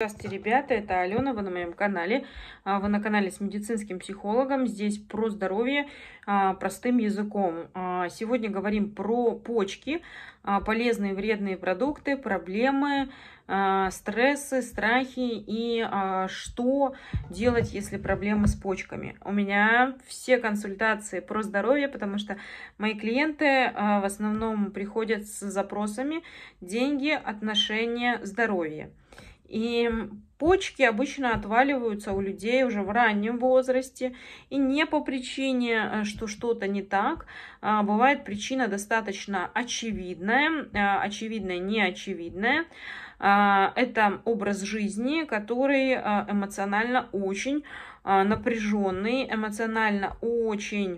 Здравствуйте, ребята, это Алена, вы на моем канале. А, вы на канале с медицинским психологом. Здесь про здоровье а, простым языком. А, сегодня говорим про почки, полезные и вредные продукты, проблемы, стрессы, страхи и что делать, если проблемы с почками. У меня все консультации про здоровье, потому что мои клиенты в основном приходят с запросами деньги, отношения, здоровье. И почки обычно отваливаются у людей уже в раннем возрасте. И не по причине, э, что что-то не так. А бывает причина достаточно очевидная. Э, очевидная, неочевидная. А, это образ жизни, который э, эмоционально очень напряженный, эмоционально очень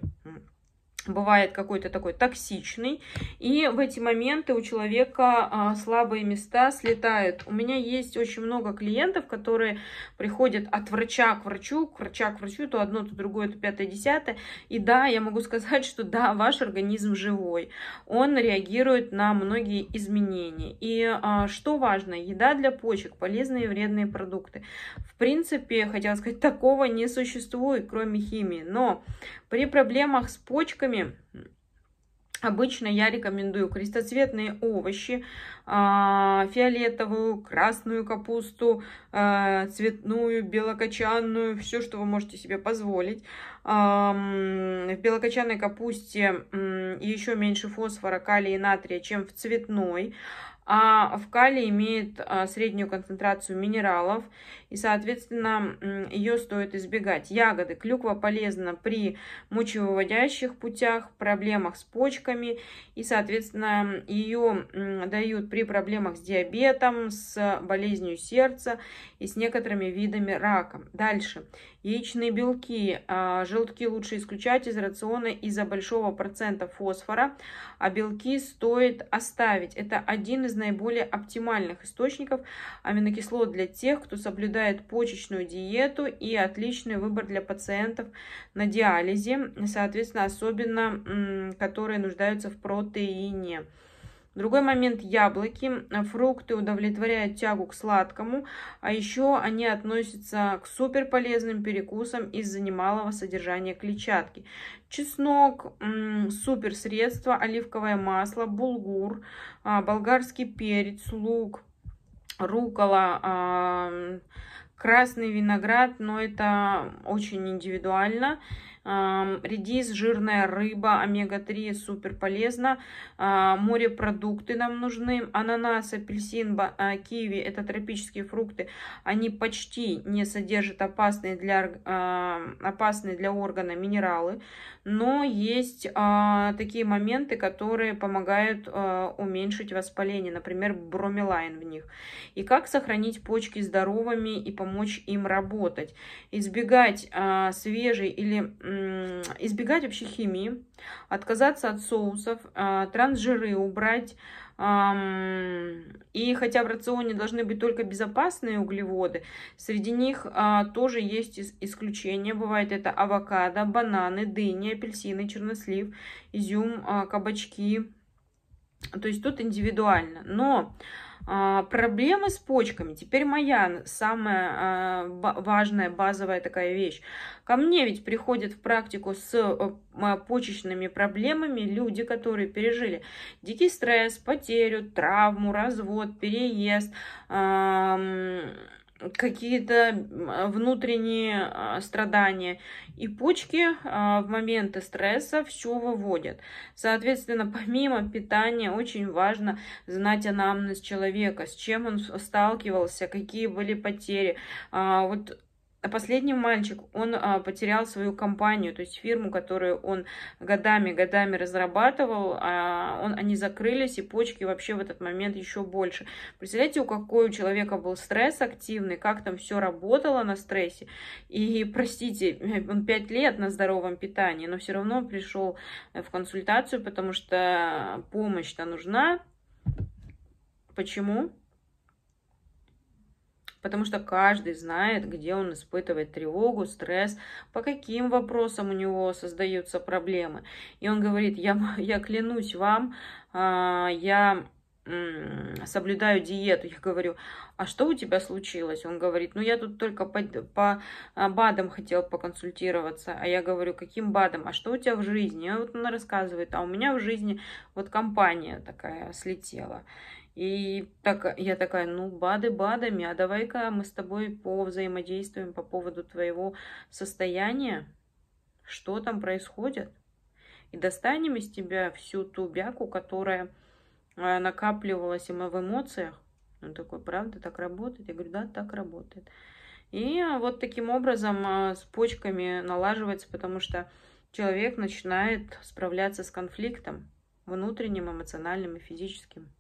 бывает какой-то такой токсичный. И в эти моменты у человека а, слабые места слетают. У меня есть очень много клиентов, которые приходят от врача к врачу, к врача к врачу, то одно, то другое, то пятое, десятое. И да, я могу сказать, что да, ваш организм живой. Он реагирует на многие изменения. И а, что важно, еда для почек, полезные и вредные продукты. В принципе, хотела сказать, такого не существует, кроме химии. Но при проблемах с почками добавками. Обычно я рекомендую крестоцветные овощи, а, фиолетовую, красную капусту, а, цветную, белокочанную, все, что вы можете себе позволить. В белокочанной капусте еще меньше фосфора, калия и натрия, чем в цветной а в калии имеет а, среднюю концентрацию минералов, и, соответственно, ее стоит избегать. Ягоды. Клюква полезна при мочевыводящих путях, проблемах с почками, и, соответственно, ее дают при проблемах с диабетом, с болезнью сердца и с некоторыми видами рака. Дальше. Яичные белки. А, желтки лучше исключать из рациона из-за большого процента фосфора, а белки стоит оставить. Это один из наиболее оптимальных источников аминокислот для тех, кто соблюдает почечную диету и отличный выбор для пациентов на диализе, соответственно, особенно которые нуждаются в протеине. Другой момент – яблоки. Фрукты удовлетворяют тягу к сладкому, а еще они относятся к суперполезным перекусам из-за немалого содержания клетчатки. Чеснок, супер средство, оливковое масло, булгур, а, болгарский перец, лук, рукола, а, красный виноград, но это очень индивидуально. Редис, жирная рыба, омега-3 супер полезно. А, морепродукты нам нужны. Ананас, апельсин, а, киви – это тропические фрукты. Они почти не содержат опасные для, а, опасные для органа минералы. Но есть такие моменты, которые помогают уменьшить воспаление. Например, бромелайн в них. И как сохранить почки здоровыми и помочь им работать. Избегать свежей или избегать вообще химии, отказаться от соусов, а, трансжиры убрать. И хотя в рационе должны быть только безопасные углеводы, среди них а, тоже есть исключения. Бывает это авокадо, бананы, дыни, апельсины, чернослив, изюм, а, кабачки, то есть тут индивидуально. Но а, проблемы с почками. Теперь моя самая а, важная, базовая такая вещь. Ко мне ведь приходят в практику с э, а, почечными проблемами люди, которые пережили дикий стресс, потерю, травму, развод, переезд, а, какие-то а, внутренние а, страдания. И почки а, в моменты стресса все выводят. Соответственно, помимо питания, очень важно знать анамнез человека, с чем он сталкивался, какие были потери. Вот а последний мальчик, он а, потерял свою компанию, то есть фирму, которую он годами-годами разрабатывал, а, он, они закрылись, и почки вообще в этот момент еще больше. Представляете, у какой у человека был стресс активный, как там все работало на стрессе. И, простите, он пять лет на здоровом питании, но все равно пришел в консультацию, потому что помощь-то нужна. Почему? потому что каждый знает, где он испытывает тревогу, стресс, по каким вопросам у него создаются проблемы. И он говорит, я, я клянусь вам, а, я соблюдаю диету. Я говорю, а что у тебя случилось? Он говорит, ну я тут только по, по а, БАДам хотел поконсультироваться. А я говорю, каким БАДом? А что у тебя в жизни? И вот он рассказывает, а у меня в жизни вот компания такая слетела. И так, я такая, ну, БАДы БАДами, а давай-ка мы с тобой повзаимодействуем по поводу твоего состояния, что там происходит. И достанем из тебя всю ту бяку, которая Э, накапливалось в эмоциях. Он такой, правда, так работает? Я говорю, да, так работает. И э, вот таким образом э, с почками налаживается, потому что человек начинает справляться с конфликтом внутренним, эмоциональным и физическим.